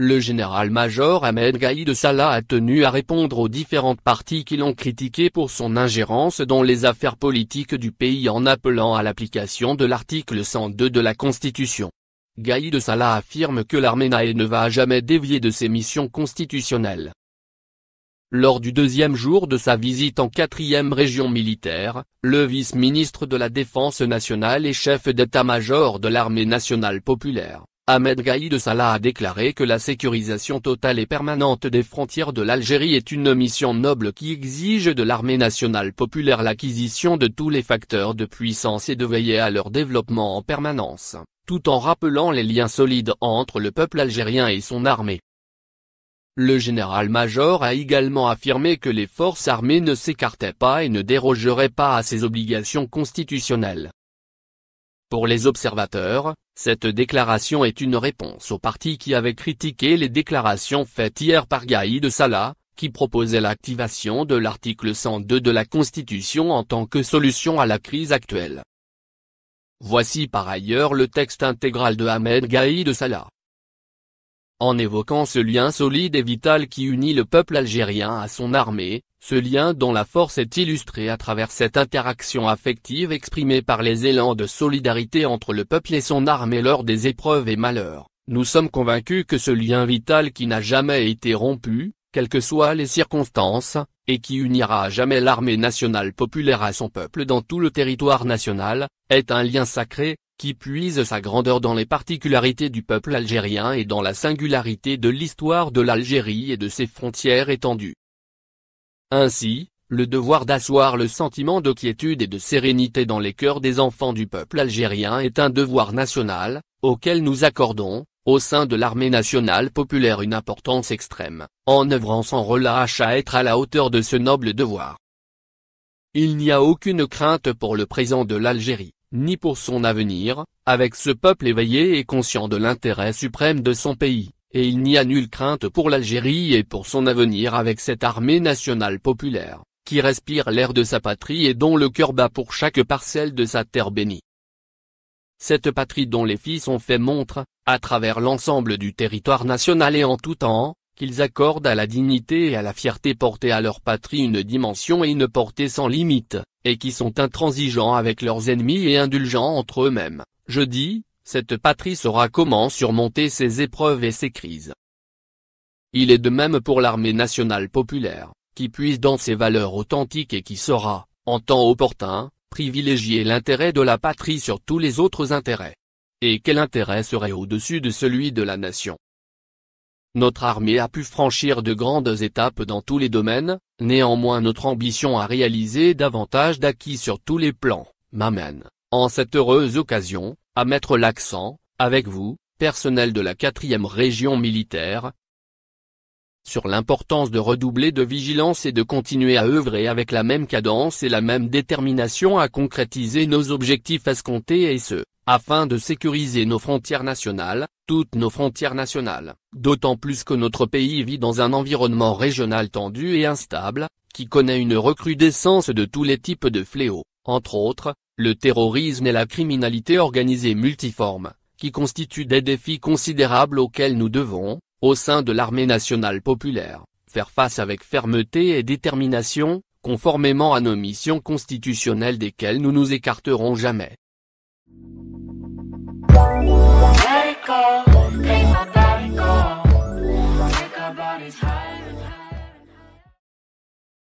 Le général-major Ahmed Gaïd Salah a tenu à répondre aux différentes parties qui l'ont critiqué pour son ingérence dans les affaires politiques du pays en appelant à l'application de l'article 102 de la Constitution. Gaïd Salah affirme que l'armée n'a ne va jamais dévier de ses missions constitutionnelles. Lors du deuxième jour de sa visite en quatrième région militaire, le vice-ministre de la Défense nationale et chef d'état-major de l'armée nationale populaire, Ahmed Gaïd Salah a déclaré que la sécurisation totale et permanente des frontières de l'Algérie est une mission noble qui exige de l'armée nationale populaire l'acquisition de tous les facteurs de puissance et de veiller à leur développement en permanence, tout en rappelant les liens solides entre le peuple algérien et son armée. Le général-major a également affirmé que les forces armées ne s'écartaient pas et ne dérogeraient pas à ses obligations constitutionnelles. Pour les observateurs, cette déclaration est une réponse au parti qui avait critiqué les déclarations faites hier par Gaïd Salah, qui proposait l'activation de l'article 102 de la Constitution en tant que solution à la crise actuelle. Voici par ailleurs le texte intégral de Ahmed Gaïd Salah. En évoquant ce lien solide et vital qui unit le peuple algérien à son armée, ce lien dont la force est illustrée à travers cette interaction affective exprimée par les élans de solidarité entre le peuple et son armée lors des épreuves et malheurs, nous sommes convaincus que ce lien vital qui n'a jamais été rompu, quelles que soient les circonstances, et qui unira jamais l'armée nationale populaire à son peuple dans tout le territoire national, est un lien sacré, qui puise sa grandeur dans les particularités du peuple algérien et dans la singularité de l'histoire de l'Algérie et de ses frontières étendues. Ainsi, le devoir d'asseoir le sentiment de quiétude et de sérénité dans les cœurs des enfants du peuple algérien est un devoir national, auquel nous accordons, au sein de l'armée nationale populaire une importance extrême, en œuvrant sans relâche à être à la hauteur de ce noble devoir. Il n'y a aucune crainte pour le présent de l'Algérie ni pour son avenir, avec ce peuple éveillé et conscient de l'intérêt suprême de son pays, et il n'y a nulle crainte pour l'Algérie et pour son avenir avec cette armée nationale populaire, qui respire l'air de sa patrie et dont le cœur bat pour chaque parcelle de sa terre bénie. Cette patrie dont les fils ont fait montre, à travers l'ensemble du territoire national et en tout temps, qu'ils accordent à la dignité et à la fierté portée à leur patrie une dimension et une portée sans limite et qui sont intransigeants avec leurs ennemis et indulgents entre eux-mêmes. Je dis, cette patrie saura comment surmonter ses épreuves et ses crises. Il est de même pour l'armée nationale populaire, qui puise dans ses valeurs authentiques et qui saura, en temps opportun, privilégier l'intérêt de la patrie sur tous les autres intérêts. Et quel intérêt serait au-dessus de celui de la nation notre armée a pu franchir de grandes étapes dans tous les domaines, néanmoins notre ambition à réaliser davantage d'acquis sur tous les plans, m'amène, en cette heureuse occasion, à mettre l'accent, avec vous, personnel de la 4e région militaire, sur l'importance de redoubler de vigilance et de continuer à œuvrer avec la même cadence et la même détermination à concrétiser nos objectifs escomptés et ce, afin de sécuriser nos frontières nationales, toutes nos frontières nationales, d'autant plus que notre pays vit dans un environnement régional tendu et instable, qui connaît une recrudescence de tous les types de fléaux, entre autres, le terrorisme et la criminalité organisée multiforme, qui constituent des défis considérables auxquels nous devons, au sein de l'armée nationale populaire, faire face avec fermeté et détermination, conformément à nos missions constitutionnelles desquelles nous nous écarterons jamais. call.